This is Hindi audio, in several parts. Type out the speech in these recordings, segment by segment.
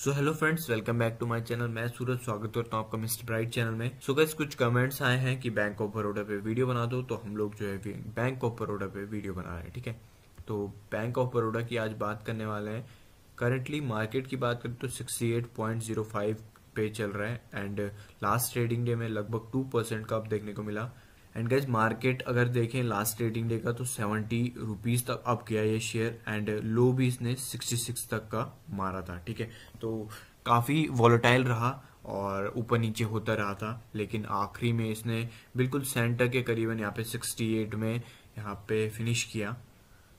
so hello friends welcome back to my channel मैं सूरज स्वागत करता हूँ आपका मिस्टर ब्राइट चैनल में सो so, कुछ कमेंट्स आए हैं कि बैंक ऑफ बड़ोडा पे वीडियो बना दो तो हम लोग जो है बैंक ऑफ बड़ोडा पे वीडियो बना रहे हैं ठीक है तो बैंक ऑफ बड़ोडा की आज बात करने वाले हैं करंटली मार्केट की बात करें तो सिक्सटी पे चल रहा है एंड लास्ट ट्रेडिंग डे में लगभग टू का अब देखने को मिला एंड गैज मार्केट अगर देखें लास्ट ट्रेडिंग डे का तो सेवेंटी रुपीज़ तक अप गया ये शेयर एंड लो भी इसने सिक्सटी सिक्स तक का मारा था ठीक है तो काफ़ी वॉलोटाइल रहा और ऊपर नीचे होता रहा था लेकिन आखिरी में इसने बिल्कुल सेंटर के करीबन यहाँ पे सिक्सटी एट में यहाँ पे फिनिश किया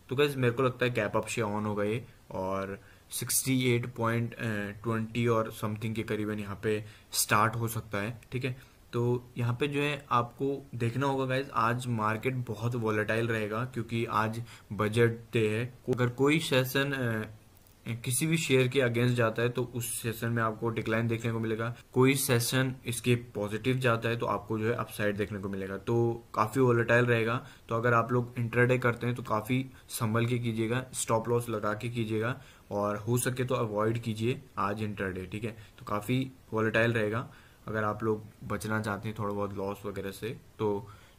तो गैज मेरे को लगता है कैप अप से ऑन हो गए और सिक्सटी एट पॉइंट ट्वेंटी और समथिंग के करीबन यहाँ पे स्टार्ट हो सकता है ठीक है तो यहाँ पे जो है आपको देखना होगा गाइज आज मार्केट बहुत वॉलेटाइल रहेगा क्योंकि आज बजट डे है अगर कोई सेशन किसी भी शेयर के अगेंस्ट जाता है तो उस सेशन में आपको डिक्लाइन देखने को मिलेगा कोई सेशन इसके पॉजिटिव जाता है तो आपको जो है अपसाइड देखने को मिलेगा तो काफी वॉलेटाइल रहेगा तो अगर आप लोग इंटरडे करते हैं तो काफी संभल के कीजिएगा स्टॉप लॉस लगा के कीजिएगा और हो सके तो अवॉइड कीजिए आज इंटरडे ठीक है तो काफी वॉलेटाइल रहेगा अगर आप लोग बचना चाहते हैं थोड़ा बहुत लॉस वगैरह से तो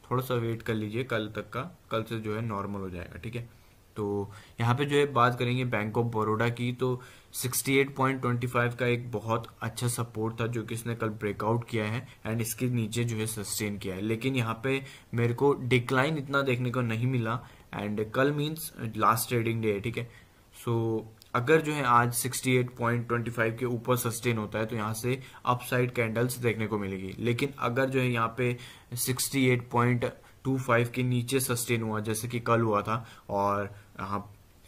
थोड़ा सा वेट कर लीजिए कल तक का कल से जो है नॉर्मल हो जाएगा ठीक है तो यहाँ पे जो है बात करेंगे बैंक ऑफ बड़ोडा की तो 68.25 का एक बहुत अच्छा सपोर्ट था जो कि इसने कल ब्रेकआउट किया है एंड इसके नीचे जो है सस्टेन किया है लेकिन यहाँ पे मेरे को डिक्लाइन इतना देखने को नहीं मिला एंड कल मीन्स लास्ट ट्रेडिंग डे है ठीक है सो अगर जो है आज 68.25 के ऊपर सस्टेन होता है तो यहाँ से अपसाइड कैंडल्स देखने को मिलेगी लेकिन अगर जो है यहाँ पे 68.25 के नीचे सस्टेन हुआ जैसे कि कल हुआ था और यहाँ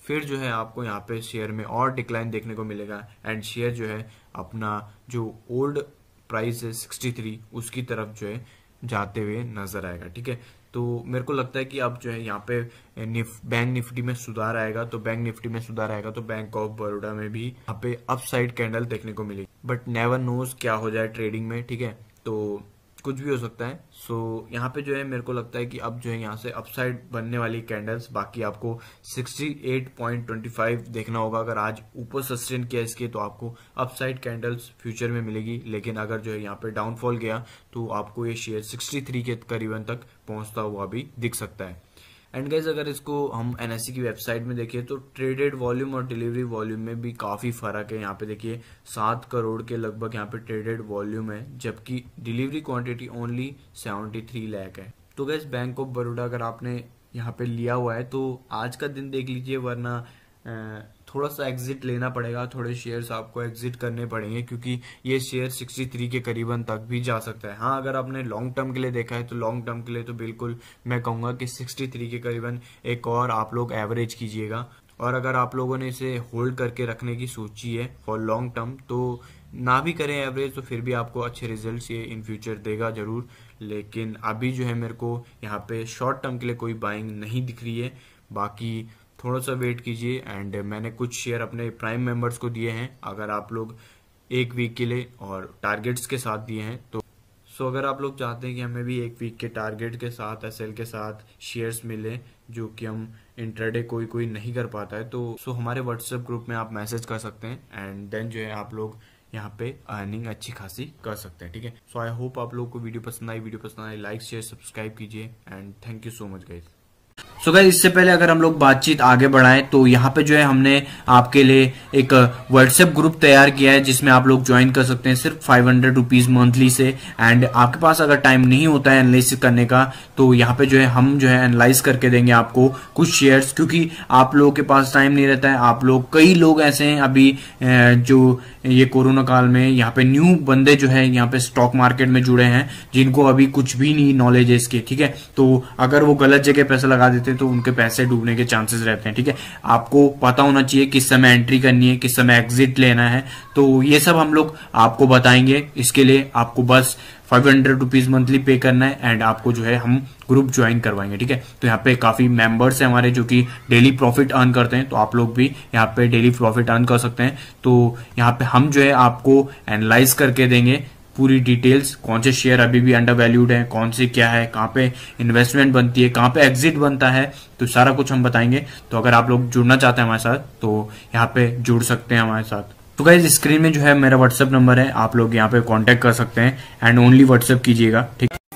फिर जो है आपको यहाँ पे शेयर में और डिक्लाइन देखने को मिलेगा एंड शेयर जो है अपना जो ओल्ड प्राइस है 63 उसकी तरफ जो है जाते हुए नजर आएगा ठीक है तो मेरे को लगता है कि अब जो है यहाँ पे निफ, बैंक निफ्टी में सुधार आएगा तो बैंक निफ्टी में सुधार आएगा तो बैंक ऑफ बड़ोड़ा में भी यहाँ पे अपसाइड कैंडल देखने को मिलेगी बट नेवर नोज क्या हो जाए ट्रेडिंग में ठीक है तो कुछ भी हो सकता है सो so, यहाँ पे जो है मेरे को लगता है कि अब जो है यहाँ से अपसाइड बनने वाली कैंडल्स बाकी आपको 68.25 देखना होगा अगर आज ऊपर सस्टेन किया इसके तो आपको अपसाइड कैंडल्स फ्यूचर में मिलेगी लेकिन अगर जो है यहाँ पे डाउनफॉल गया तो आपको ये शेयर 63 के करीबन तक पहुंचता हुआ भी दिख सकता है एंड गाइज अगर इसको हम एन e की वेबसाइट में देखें तो ट्रेडेड वॉल्यूम और डिलीवरी वॉल्यूम में भी काफ़ी फ़र्क है यहाँ पे देखिए सात करोड़ के लगभग यहाँ पे ट्रेडेड वॉल्यूम है जबकि delivery quantity only seventy three lakh है तो गैस बैंक ऑफ बड़ोडा अगर आपने यहाँ पे लिया हुआ है तो आज का दिन देख लीजिए वरना थोड़ा सा एग्जिट लेना पड़ेगा थोड़े शेयर्स आपको एग्जिट करने पड़ेंगे क्योंकि ये शेयर 63 के करीबन तक भी जा सकता है हाँ अगर आपने लॉन्ग टर्म के लिए देखा है तो लॉन्ग टर्म के लिए तो बिल्कुल मैं कहूंगा कि 63 के करीबन एक और आप लोग एवरेज कीजिएगा और अगर आप लोगों ने इसे होल्ड करके रखने की सोची है फॉर लॉन्ग टर्म तो ना भी करें एवरेज तो फिर भी आपको अच्छे रिजल्ट्स ये इन फ्यूचर देगा जरूर लेकिन अभी जो है मेरे को यहाँ पे शॉर्ट टर्म के लिए कोई बाइंग नहीं दिख रही है बाकी थोड़ा सा वेट कीजिए एंड मैंने कुछ शेयर अपने प्राइम मेंबर्स को दिए हैं अगर आप लोग एक वीक के लिए और टारगेट्स के साथ दिए हैं तो सो अगर आप लोग चाहते हैं कि हमें भी एक वीक के टारगेट के साथ एस के साथ शेयर्स मिले जो कि हम इंटरडे कोई कोई नहीं कर पाता है तो सो हमारे व्हाट्सएप ग्रुप में आप मैसेज कर सकते हैं एंड देन जो है आप लोग यहाँ पे अर्निंग अच्छी खासी कर सकते हैं ठीक है सो आई होप आप लोग को वीडियो पसंद आई वीडियो पसंद आई लाइक शेयर सब्सक्राइब कीजिए and thank you so much guys so so इससे पहले अगर हम लोग बातचीत आगे बढ़ाएं तो यहाँ पे जो है हमने आपके लिए एक व्हाट्सएप ग्रुप तैयार किया है जिसमें आप लोग ज्वाइन कर सकते हैं सिर्फ फाइव हंड्रेड रुपीज मंथली से एंड आपके पास अगर टाइम नहीं होता है एनालिसिस करने का तो यहाँ पे जो है हम जो है एनालाइज करके देंगे आपको कुछ शेयर्स क्योंकि आप लोगों के पास टाइम नहीं रहता है आप लोग कई लोग ऐसे हैं अभी जो ये कोरोना काल में यहाँ पे न्यू बंदे जो है यहाँ पे स्टॉक मार्केट में जुड़े हैं जिनको अभी कुछ भी नहीं नॉलेज है इसके ठीक है तो अगर वो गलत जगह पैसा लगा देते तो उनके पैसे डूबने के चांसेस रहते हैं ठीक है आपको पता होना चाहिए किस समय एंट्री करनी है किस समय एग्जिट लेना है तो ये सब हम लोग आपको बताएंगे इसके लिए आपको बस फाइव हंड्रेड रुपीज मंथली पे करना है एंड आपको जो है हम ग्रुप ज्वाइन करवाएंगे ठीक है तो यहाँ पे काफी मेंबर्स हैं हमारे जो कि डेली प्रॉफिट अर्न करते हैं तो आप लोग भी यहाँ पे डेली प्रॉफिट अर्न कर सकते हैं तो यहाँ पे हम जो है आपको एनालाइज करके देंगे पूरी डिटेल्स कौन से शेयर अभी भी अंडर वैल्यूड है कौन से क्या है कहाँ पे इन्वेस्टमेंट बनती है कहाँ पे एग्जिट बनता है तो सारा कुछ हम बताएंगे तो अगर आप लोग जुड़ना चाहते हैं हमारे साथ तो यहाँ पे जुड़ सकते हैं हमारे साथ तो गाइज स्क्रीन में जो है मेरा व्हाट्सअप नंबर है आप लोग यहाँ पे कॉन्टेक्ट कर सकते हैं एंड ओनली व्हाट्सअप कीजिएगा ठीक